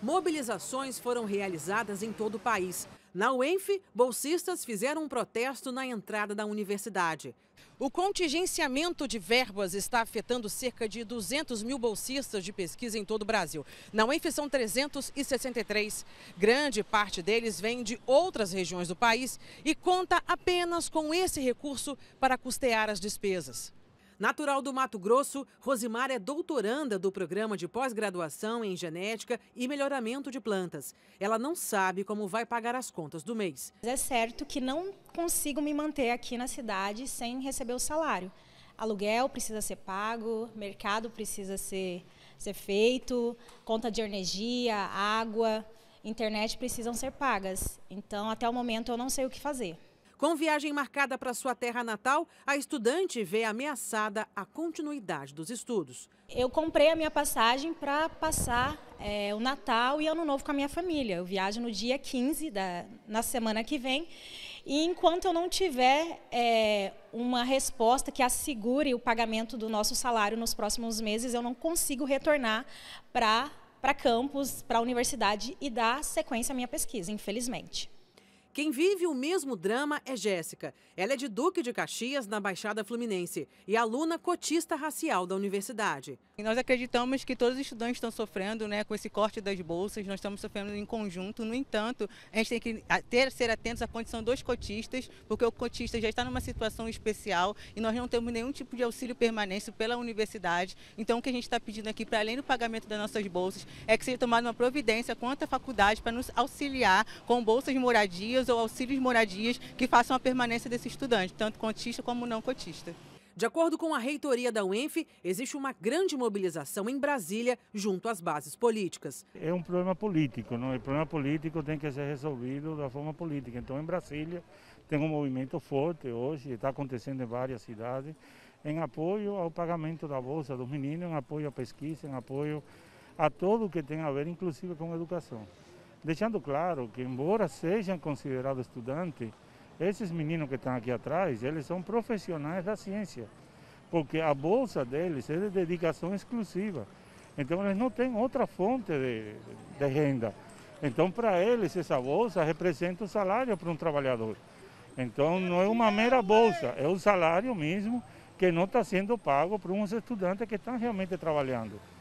Mobilizações foram realizadas em todo o país. Na UENF, bolsistas fizeram um protesto na entrada da universidade. O contingenciamento de verbas está afetando cerca de 200 mil bolsistas de pesquisa em todo o Brasil. Na UENF são 363. Grande parte deles vem de outras regiões do país e conta apenas com esse recurso para custear as despesas. Natural do Mato Grosso, Rosimar é doutoranda do programa de pós-graduação em genética e melhoramento de plantas. Ela não sabe como vai pagar as contas do mês. É certo que não consigo me manter aqui na cidade sem receber o salário. Aluguel precisa ser pago, mercado precisa ser, ser feito, conta de energia, água, internet precisam ser pagas. Então, até o momento, eu não sei o que fazer. Com viagem marcada para sua terra natal, a estudante vê ameaçada a continuidade dos estudos. Eu comprei a minha passagem para passar é, o Natal e Ano Novo com a minha família. Eu viajo no dia 15, da, na semana que vem. E enquanto eu não tiver é, uma resposta que assegure o pagamento do nosso salário nos próximos meses, eu não consigo retornar para para campus, para a universidade e dar sequência à minha pesquisa, infelizmente. Quem vive o mesmo drama é Jéssica. Ela é de Duque de Caxias, na Baixada Fluminense, e aluna cotista racial da universidade. nós acreditamos que todos os estudantes estão sofrendo né, com esse corte das bolsas, nós estamos sofrendo em conjunto. No entanto, a gente tem que ter, ser atentos à condição dos cotistas, porque o cotista já está numa situação especial e nós não temos nenhum tipo de auxílio permanente pela universidade. Então, o que a gente está pedindo aqui, para além do pagamento das nossas bolsas, é que seja tomada uma providência quanto à faculdade para nos auxiliar com bolsas de moradias ou auxílios moradias que façam a permanência desse estudante, tanto cotista como não cotista. De acordo com a reitoria da UENF, existe uma grande mobilização em Brasília junto às bases políticas. É um problema político, não? É? o problema político tem que ser resolvido da forma política. Então, em Brasília, tem um movimento forte hoje, está acontecendo em várias cidades, em apoio ao pagamento da bolsa dos meninos, em apoio à pesquisa, em apoio a tudo que tem a ver, inclusive com a educação deixando claro que, embora sejam considerados estudantes, esses meninos que estão aqui atrás, eles são profissionais da ciência, porque a bolsa deles é de dedicação exclusiva. Então, eles não têm outra fonte de, de renda. Então, para eles, essa bolsa representa o salário para um trabalhador. Então, não é uma mera bolsa, é o salário mesmo que não está sendo pago para uns estudantes que estão realmente trabalhando.